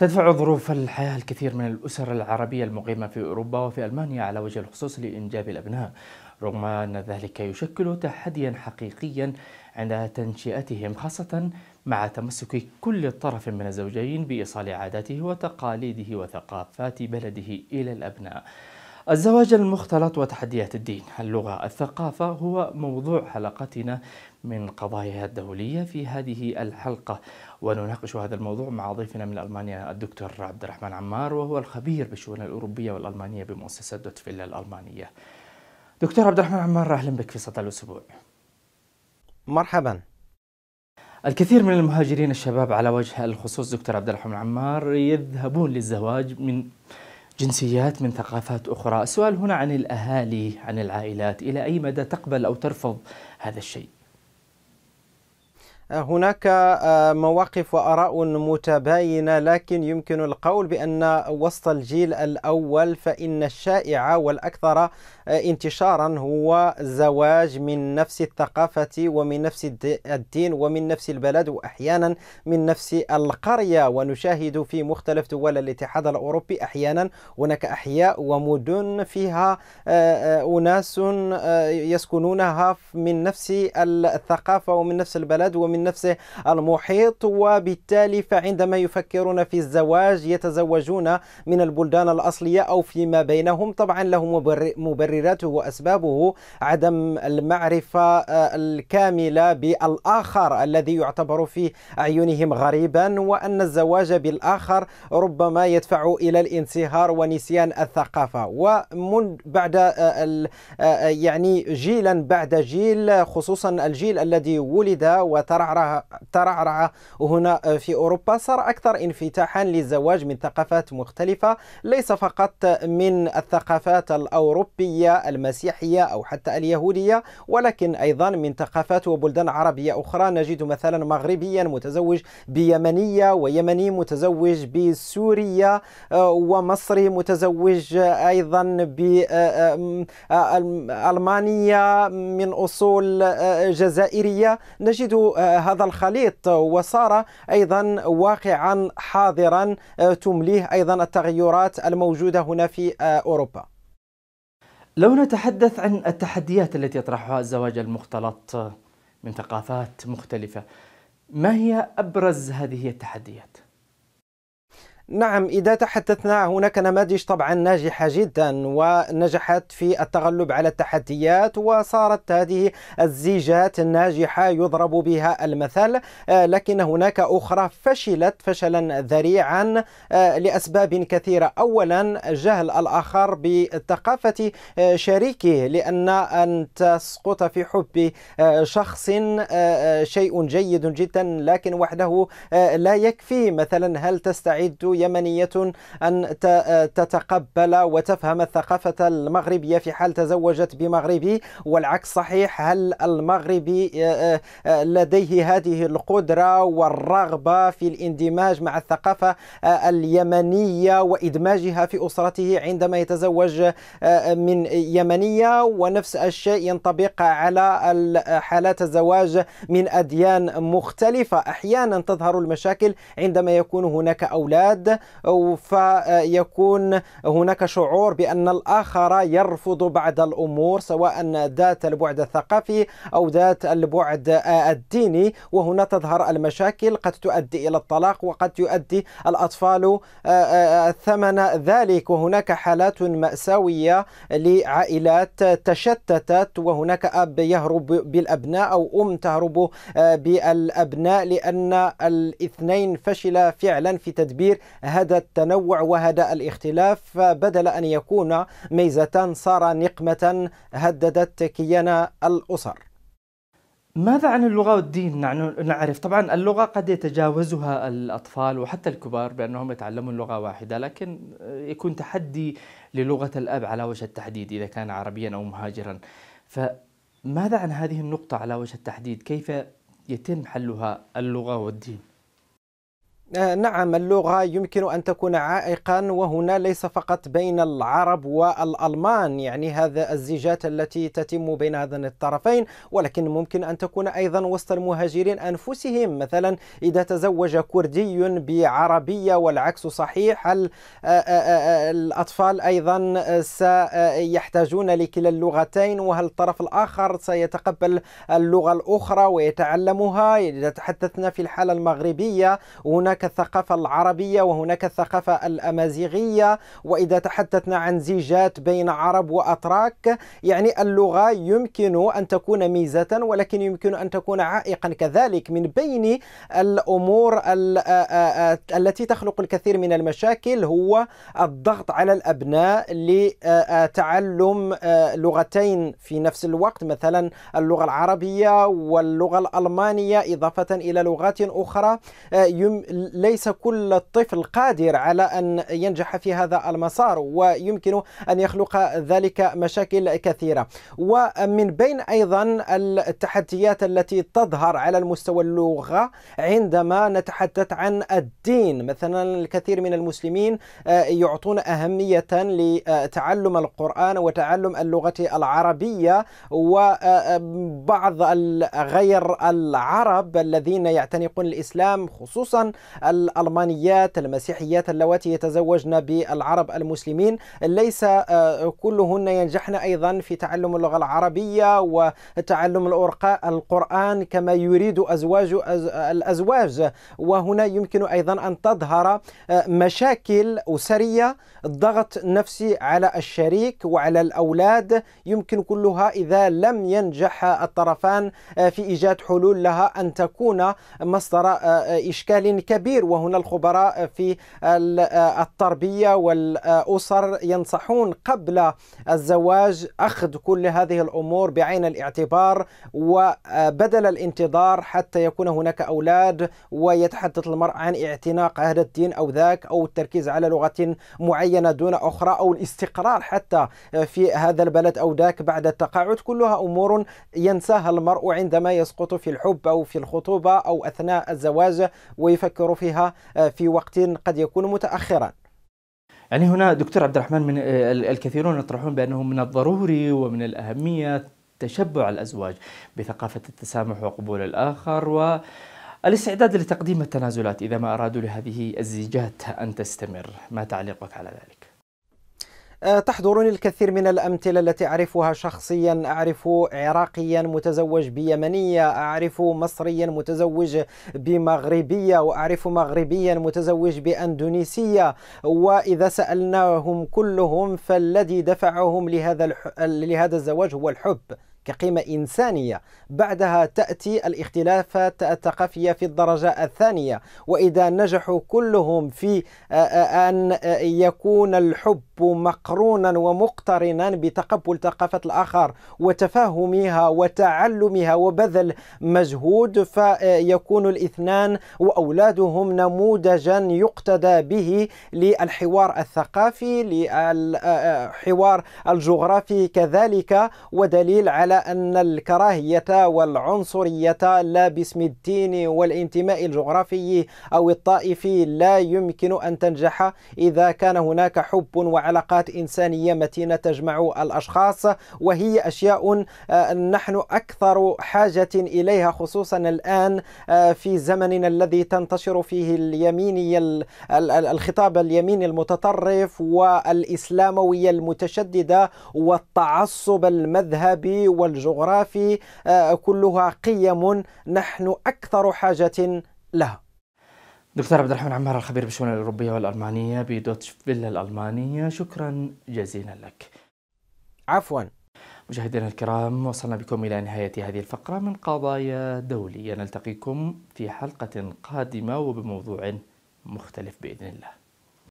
تدفع ظروف الحياة الكثير من الأسر العربية المقيمة في أوروبا وفي ألمانيا على وجه الخصوص لإنجاب الأبناء رغم أن ذلك يشكل تحديا حقيقيا عند تنشئتهم خاصة مع تمسك كل طرف من الزوجين بإيصال عاداته وتقاليده وثقافات بلده إلى الأبناء الزواج المختلط وتحديات الدين، اللغة، الثقافة هو موضوع حلقتنا من قضايا الدولية في هذه الحلقة ونناقش هذا الموضوع مع ضيفنا من ألمانيا الدكتور عبد الرحمن عمار وهو الخبير بالشؤون الأوروبية والألمانية بمؤسسة دوتفيلا الألمانية. دكتور عبد الرحمن عمار أهلا بك في صدى الأسبوع. مرحبا. الكثير من المهاجرين الشباب على وجه الخصوص دكتور عبد الرحمن عمار يذهبون للزواج من جنسيات من ثقافات أخرى السؤال هنا عن الأهالي عن العائلات إلى أي مدى تقبل أو ترفض هذا الشيء آه، هناك آه، مواقف وآراء متباينة لكن يمكن القول بأن وسط الجيل الأول فإن الشائعة والأكثر آه، انتشارا هو زواج من نفس الثقافة ومن نفس الدين ومن نفس البلد وأحيانا من نفس القرية ونشاهد في مختلف دول الاتحاد الأوروبي أحيانا هناك أحياء ومدن فيها آه، آه، أناس يسكنونها من نفس الثقافة ومن نفس البلد ومن نفس المحيط وبالتالي فعندما يفكرون في الزواج يتزوجون من البلدان الأصلية أو فيما بينهم طبعا لهم مبرر ومبرراته وأسبابه عدم المعرفة آه، الكاملة بالآخر الذي يعتبر في أعينهم غريبا وأن الزواج بالآخر ربما يدفع إلى الانصهار ونسيان الثقافة ومن بعد آه، آه، يعني جيلا بعد جيل خصوصا الجيل الذي ولد وترعرع ترعرع هنا في أوروبا صار أكثر انفتاحا للزواج من ثقافات مختلفة ليس فقط من الثقافات الأوروبية المسيحية أو حتى اليهودية ولكن أيضا من ثقافات وبلدان عربية أخرى نجد مثلا مغربيا متزوج بيمنية ويمني متزوج بسورية آه، ومصري متزوج أيضا بألمانية آه، آه، من أصول جزائرية نجد هذا الخليط وصار أيضا واقعا حاضرا تمليه أيضا التغيرات الموجودة هنا في أوروبا لو نتحدث عن التحديات التي يطرحها الزواج المختلط من ثقافات مختلفة ما هي أبرز هذه التحديات؟ نعم إذا تحدثنا هناك نماذج طبعا ناجحة جدا ونجحت في التغلب على التحديات وصارت هذه الزيجات الناجحة يضرب بها المثل آه، لكن هناك أخرى فشلت فشلا ذريعا آه، لأسباب كثيرة أولا جهل الآخر بثقافة آه، شريكه لأن أن تسقط في حب شخص شيء جيد جدا لكن وحده لا يكفي مثلا هل تستعد يمنية أن آه، تتقبل وتفهم الثقافة المغربية في حال تزوجت بمغربي والعكس صحيح هل المغربي آه، آه، لديه هذه القدرة والرغبة في الاندماج مع الثقافة اليمنية وإدماجها في أسرته عندما يتزوج من يمنية ونفس الشيء ينطبق على حالات الزواج من أديان مختلفة أحيانا تظهر المشاكل عندما يكون هناك أولاد فيكون هناك شعور بأن الآخر يرفض بعض الأمور سواء ذات البعد الثقافي أو ذات البعد آه، الديني وهنا تظهر المشاكل قد تؤدي إلى الطلاق وقد يؤدي الأطفال آه، آه، ثمن ذلك وهناك حالات مأساوية لعائلات تشتتت وهناك أب يهرب بالأبناء أو أم تهرب بالأبناء لأن الاثنين فشل فعلا في تدبير هذا التنوع وهذا الاختلاف بدل أن يكون ميزة صار نقمة هددت كيان الأسر ماذا عن اللغة والدين نعرف طبعا اللغة قد يتجاوزها الأطفال وحتى الكبار بأنهم يتعلمون لغة واحدة لكن يكون تحدي للغة الأب على وجه التحديد إذا كان عربيا أو مهاجرا فماذا عن هذه النقطة على وجه التحديد كيف يتم حلها اللغة والدين آه، نعم اللغة يمكن أن تكون عائقا وهنا ليس فقط بين العرب والألمان يعني هذا الزيجات التي تتم بين هذين الطرفين ولكن ممكن أن تكون أيضا وسط المهاجرين أنفسهم مثلا إذا تزوج كردي بعربية والعكس صحيح آه، آه، الأطفال أيضا سيحتاجون لكلا اللغتين وهل الطرف الآخر سيتقبل اللغة الأخرى ويتعلمها إذا تحدثنا في الحالة المغربية هناك هناك الثقافة العربية وهناك الثقافة الأمازيغية وإذا تحدثنا عن زيجات بين عرب وأتراك يعني اللغة يمكن أن تكون ميزة ولكن يمكن أن تكون عائقا كذلك من بين الأمور التي تخلق الكثير من المشاكل هو الضغط على الأبناء لتعلم لغتين في نفس الوقت مثلا اللغة العربية واللغة الألمانية إضافة إلى لغات أخرى ليس كل طفل قادر على أن ينجح في هذا المسار ويمكن أن يخلق ذلك مشاكل كثيرة ومن بين أيضا التحديات التي تظهر على المستوى اللغة عندما نتحدث عن الدين مثلا الكثير من المسلمين آه، يعطون أهمية لتعلم القرآن وتعلم اللغة العربية وبعض آه، غير العرب الذين يعتنقون الإسلام خصوصا الألمانيات المسيحيات اللواتي يتزوجن بالعرب المسلمين ليس آه، كلهن ينجحن أيضا في تعلم اللغة العربية وتعلم القرآن كما يريد أزواج الأزواج وهنا يمكن أيضا أن تظهر آه، مشاكل أسرية ضغط نفسي على الشريك وعلى الأولاد يمكن كلها إذا لم ينجح الطرفان آه، في إيجاد حلول لها أن تكون مصدر إشكال كبير كبير وهنا الخبراء في آه، التربية والأسر ينصحون قبل الزواج أخذ كل هذه الأمور بعين الاعتبار وبدل الانتظار حتى يكون هناك أولاد ويتحدث المرء عن اعتناق هذا الدين أو ذاك أو التركيز على لغة معينة دون أخرى أو الاستقرار حتى في هذا البلد أو ذاك بعد التقاعد كلها أمور ينساها المرء عندما يسقط في الحب أو في الخطوبة أو أثناء الزواج ويفكر بظروفها آه، في وقت قد يكون متأخرا يعني هنا دكتور عبد الرحمن من آه، الكثيرون يطرحون بأنه من الضروري ومن الأهمية تشبع الأزواج بثقافة التسامح وقبول الآخر و الاستعداد لتقديم التنازلات إذا ما أرادوا لهذه الزيجات أن تستمر ما تعليقك على ذلك؟ آه، تحضرني الكثير من الأمثلة التي أعرفها شخصيا أعرف عراقيا متزوج بيمنية أعرف مصريا متزوج بمغربية وأعرف مغربيا متزوج بأندونيسية وإذا سألناهم كلهم فالذي دفعهم لهذا لهذا الزواج هو الحب كقيمة إنسانية بعدها تأتي الاختلافات الثقافية في الدرجة الثانية وإذا نجحوا كلهم في آه، آه، أن يكون الحب مقرونا ومقترنا بتقبل ثقافة الآخر وتفهمها وتعلمها وبذل مجهود فيكون الاثنان وأولادهم نموذجا يقتدى به للحوار الثقافي للحوار آه، الجغرافي كذلك ودليل على على أن الكراهية والعنصرية لا باسم الدين والانتماء الجغرافي أو الطائفي لا يمكن أن تنجح إذا كان هناك حب وعلاقات إنسانية متينة تجمع الأشخاص وهي أشياء آه، نحن أكثر حاجة إليها خصوصا الآن آه، في زمننا الذي تنتشر فيه اليميني الخطاب اليميني المتطرف والإسلاموية المتشددة والتعصب المذهبي والجغرافي آه، كلها قيم نحن أكثر حاجة لها دكتور عبد الرحمن عمار الخبير بالشؤون الأوروبية والألمانية بدوتش فيلا الألمانية شكرا جزيلا لك عفوا مشاهدينا الكرام وصلنا بكم إلى نهاية هذه الفقرة من قضايا دولية نلتقيكم في حلقة قادمة وبموضوع مختلف بإذن الله